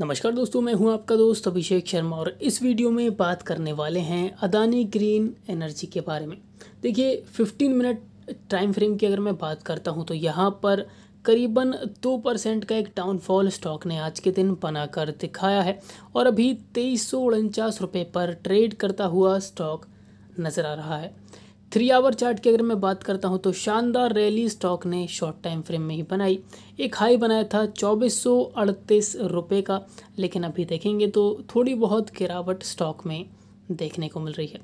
नमस्कार दोस्तों मैं हूं आपका दोस्त अभिषेक शर्मा और इस वीडियो में बात करने वाले हैं अदानी ग्रीन एनर्जी के बारे में देखिए 15 मिनट टाइम फ्रेम की अगर मैं बात करता हूं तो यहां पर करीबन दो परसेंट का एक डाउनफॉल स्टॉक ने आज के दिन बनाकर दिखाया है और अभी तेईस सौ पर ट्रेड करता हुआ स्टॉक नज़र आ रहा है थ्री आवर चार्ट की अगर मैं बात करता हूं तो शानदार रैली स्टॉक ने शॉर्ट टाइम फ्रेम में ही बनाई एक हाई बनाया था चौबीस रुपए का लेकिन अभी देखेंगे तो थोड़ी बहुत गिरावट स्टॉक में देखने को मिल रही है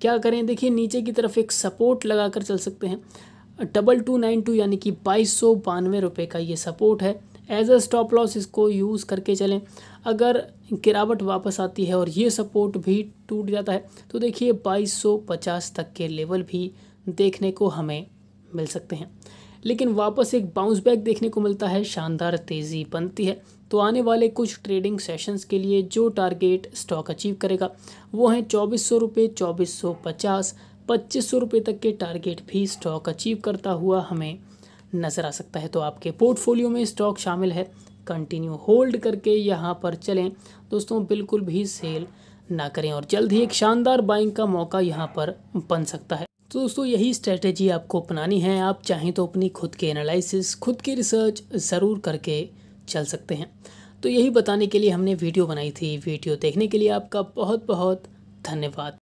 क्या करें देखिए नीचे की तरफ एक सपोर्ट लगा कर चल सकते हैं डबल टू नाइन टू यानी कि बाईस सौ बानवे रुपये का ये सपोर्ट है एज अ स्टॉप लॉस इसको यूज़ करके चलें अगर गिरावट वापस आती है और ये सपोर्ट भी टूट जाता है तो देखिए 2250 तक के लेवल भी देखने को हमें मिल सकते हैं लेकिन वापस एक बाउंस बैक देखने को मिलता है शानदार तेज़ी बनती है तो आने वाले कुछ ट्रेडिंग सेशंस के लिए जो टारगेट स्टॉक अचीव करेगा वो हैं चौबीस सौ रुपये चौबीस सौ पचास पच्चीस सौ रुपये तक के टारगेट भी स्टॉक अचीव करता हुआ हमें नज़र आ सकता है तो आपके पोर्टफोलियो में स्टॉक शामिल है कंटिन्यू होल्ड करके यहाँ पर चलें दोस्तों बिल्कुल भी सेल ना करें और जल्द ही एक शानदार बाइंग का मौका यहाँ पर बन सकता है तो दोस्तों यही स्ट्रेटेजी आपको अपनानी है आप चाहें तो अपनी खुद के एनालिसिस खुद की रिसर्च ज़रूर करके चल सकते हैं तो यही बताने के लिए हमने वीडियो बनाई थी वीडियो देखने के लिए आपका बहुत बहुत धन्यवाद